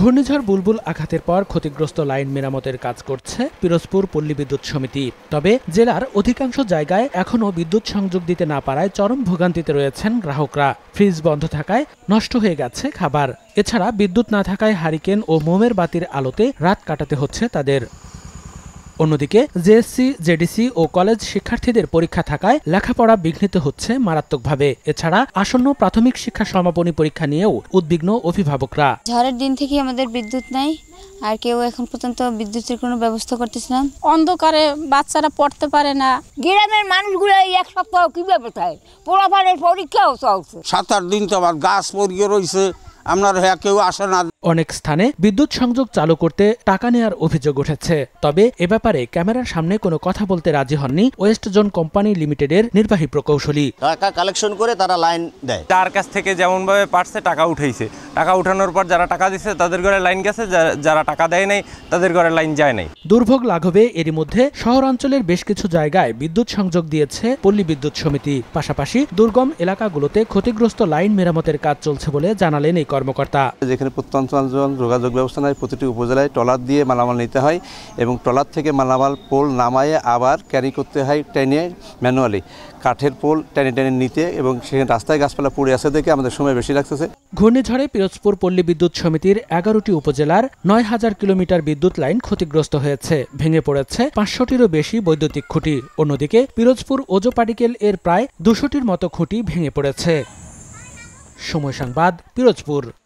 ঘূর্ণিঝড় বুলবুল আঘাতের পর ক্ষতিগ্রস্ত লাইন মেরামতের কাজ করছে পিরোজপুর পল্লী বিদ্যুৎ সমিতি তবে জেলার অধিকাংশ জায়গায় এখনও বিদ্যুৎ সংযোগ দিতে না পারায় চরম ভোগান্তিতে রয়েছেন গ্রাহকরা ফ্রিজ বন্ধ থাকায় নষ্ট হয়ে গেছে খাবার এছাড়া বিদ্যুৎ না থাকায় হারিকেন ও মোমের বাতির আলোতে রাত কাটাতে হচ্ছে তাদের অন্যদিকে জেএসসি জেডিসি ও কলেজ শিক্ষার্থীদের পরীক্ষা থাকায় লেখাপড়া বিঘ্নিত হচ্ছে মারাত্মকভাবে এছাড়া আসন্ন প্রাথমিক শিক্ষা সমাপনী পরীক্ষা নিয়েও উদ্বিগ্ন অভিভাবকরা ঝড়ের দিন থেকে আমাদের বিদ্যুৎ নাই আর কেউ এখন পর্যন্ত বিদ্যুতের কোনো ব্যবস্থা করতেছে না অন্ধকারে বাচ্চারা পড়তে পারে না গ্রামের মানুষগুলো এই এক সপ্তাহ কিভাবে থাকে পোলাপানের পরীক্ষাও চলছে সাত আট দিন তো আবার গাছ পরিয়ে রয়েছে আপনার হ্যাঁ কেউ আসে না অনেক স্থানে বিদ্যুৎ সংযোগ চালু করতে টাকা নেওয়ার অভিযোগ উঠেছে তবে এ ব্যাপারে ক্যামেরার সামনে কোনো কথা বলতে রাজি হননি ওয়েস্ট জোন কোম্পানি লিমিটেডের নির্বাহী প্রকৌশলী টাকা কালেকশন করে তারা লাইন দেয় তার কাছ থেকে ভাবে পারছে টাকা উঠেছে টাকা উঠানোর পর যারা টাকা দিছে তাদের ঘরে লাইন গেছে যারা টাকা দেয় নাই তাদের ঘরে লাইন যায় নাই দুর্ভোগ লাঘবে এরই মধ্যে শহরাঞ্চলের বেশ কিছু জায়গায় বিদ্যুৎ সংযোগ দিয়েছে পল্লী বিদ্যুৎ সমিতি পাশাপাশি দুর্গম এলাকাগুলোতে ক্ষতিগ্রস্ত লাইন মেরামতের কাজ চলছে বলে জানালেন এই কর্মকর্তা যেখানে প্রত্যন্ত চলাচল যোগাযোগ ব্যবস্থা নাই প্রতিটি উপজেলায় ট্রলার দিয়ে মালামাল নিতে হয় এবং ট্রলার থেকে মালামাল পোল নামায় আবার ক্যারি করতে হয় ট্রেনে ম্যানুয়ালি কাঠের পোল টেনে টেনে নিতে এবং সেখানে রাস্তায় গাছপালা পড়ে আসে দেখে আমাদের সময় বেশি লাগতেছে ঘূর্ণিঝড়ে পিরোজপুর পল্লী বিদ্যুৎ সমিতির এগারোটি উপজেলার নয় হাজার কিলোমিটার বিদ্যুৎ লাইন ক্ষতিগ্রস্ত হয়েছে ভেঙে পড়েছে পাঁচশোটিরও বেশি বৈদ্যুতিক খুঁটি অন্যদিকে পিরোজপুর ওজো পার্টিকেল এর প্রায় দুশোটির মতো খুঁটি ভেঙে পড়েছে সময় সংবাদ পিরোজপুর